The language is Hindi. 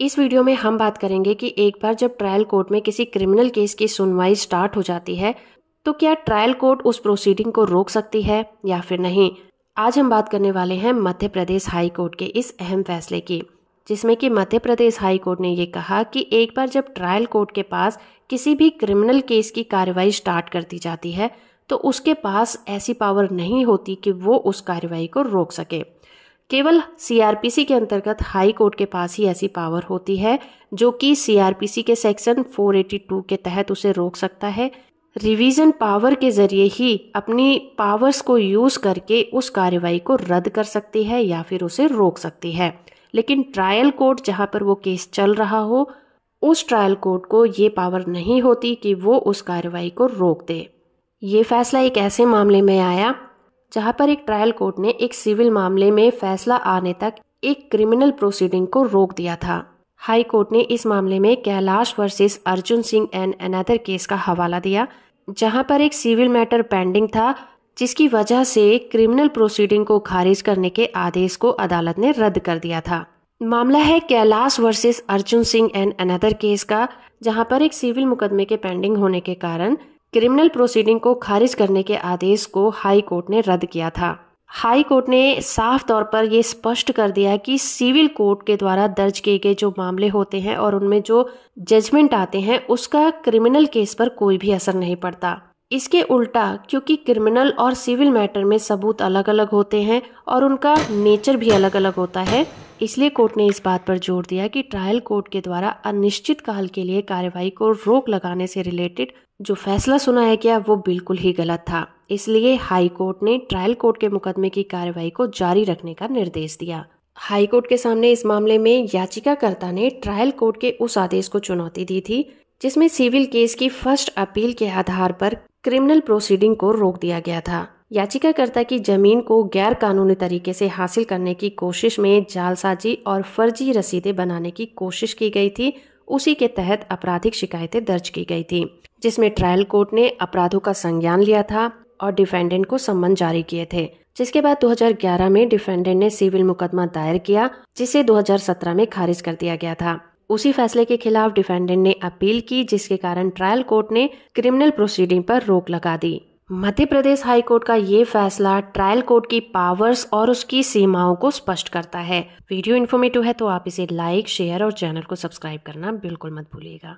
इस वीडियो में हम बात करेंगे कि एक बार जब ट्रायल कोर्ट में किसी क्रिमिनल केस की सुनवाई स्टार्ट हो जाती है तो क्या ट्रायल कोर्ट उस प्रोसीडिंग को रोक सकती है या फिर नहीं आज हम बात करने वाले हैं मध्य प्रदेश हाई कोर्ट के इस अहम फैसले की जिसमें कि मध्य प्रदेश हाई कोर्ट ने ये कहा कि एक बार जब ट्रायल कोर्ट के पास किसी भी क्रिमिनल केस की कार्रवाई स्टार्ट कर दी जाती है तो उसके पास ऐसी पावर नहीं होती कि वो उस कार्रवाई को रोक सके केवल सीआरपीसी के अंतर्गत हाई कोर्ट के पास ही ऐसी पावर होती है जो कि सीआरपीसी के सेक्शन 482 के तहत उसे रोक सकता है रिवीजन पावर के जरिए ही अपनी पावर्स को यूज़ करके उस कार्रवाई को रद्द कर सकती है या फिर उसे रोक सकती है लेकिन ट्रायल कोर्ट जहाँ पर वो केस चल रहा हो उस ट्रायल कोर्ट को ये पावर नहीं होती कि वो उस कार्रवाई को रोक दे ये फैसला एक ऐसे मामले में आया जहां पर एक ट्रायल कोर्ट ने एक सिविल मामले में फैसला आने तक एक क्रिमिनल प्रोसीडिंग को रोक दिया था हाई कोर्ट ने इस मामले में Kailash versus Arjun Singh and another case का हवाला दिया जहां पर एक सिविल मैटर पेंडिंग था जिसकी वजह से क्रिमिनल प्रोसीडिंग को खारिज करने के आदेश को अदालत ने रद्द कर दिया था मामला है Kailash versus Arjun Singh and another case का जहां पर एक सिविल मुकदमे के पेंडिंग होने के कारण क्रिमिनल प्रोसीडिंग को खारिज करने के आदेश को हाई कोर्ट ने रद्द किया था हाई कोर्ट ने साफ तौर पर यह स्पष्ट कर दिया कि सिविल कोर्ट के द्वारा दर्ज किए गए जो मामले होते हैं और उनमें जो जजमेंट आते हैं उसका क्रिमिनल केस पर कोई भी असर नहीं पड़ता इसके उल्टा क्योंकि क्रिमिनल और सिविल मैटर में सबूत अलग अलग होते हैं और उनका नेचर भी अलग अलग होता है इसलिए कोर्ट ने इस बात पर जोर दिया कि ट्रायल कोर्ट के द्वारा अनिश्चित काल के लिए कार्यवाही को रोक लगाने से रिलेटेड जो फैसला सुनाया गया वो बिल्कुल ही गलत था इसलिए हाई कोर्ट ने ट्रायल कोर्ट के मुकदमे की कार्यवाही को जारी रखने का निर्देश दिया हाई कोर्ट के सामने इस मामले में याचिकाकर्ता ने ट्रायल कोर्ट के उस आदेश को चुनौती दी थी जिसमें सिविल केस की फर्स्ट अपील के आधार पर क्रिमिनल प्रोसीडिंग को रोक दिया गया था याचिकाकर्ता की जमीन को गैर कानूनी तरीके से हासिल करने की कोशिश में जालसाजी और फर्जी रसीदें बनाने की कोशिश की गई थी उसी के तहत आपराधिक शिकायतें दर्ज की गई थी जिसमें ट्रायल कोर्ट ने अपराधों का संज्ञान लिया था और डिफेंडेंट को सम्मन जारी किए थे जिसके बाद 2011 में डिफेंडेंट ने सिविल मुकदमा दायर किया जिसे 2017 में खारिज कर दिया गया था उसी फैसले के खिलाफ डिफेंडेंट ने अपील की जिसके कारण ट्रायल कोर्ट ने क्रिमिनल प्रोसीडिंग पर रोक लगा दी मध्य प्रदेश हाईकोर्ट का ये फैसला ट्रायल कोर्ट की पावर्स और उसकी सीमाओं को स्पष्ट करता है वीडियो इन्फॉर्मेटिव है तो आप इसे लाइक शेयर और चैनल को सब्सक्राइब करना बिल्कुल मत भूलिएगा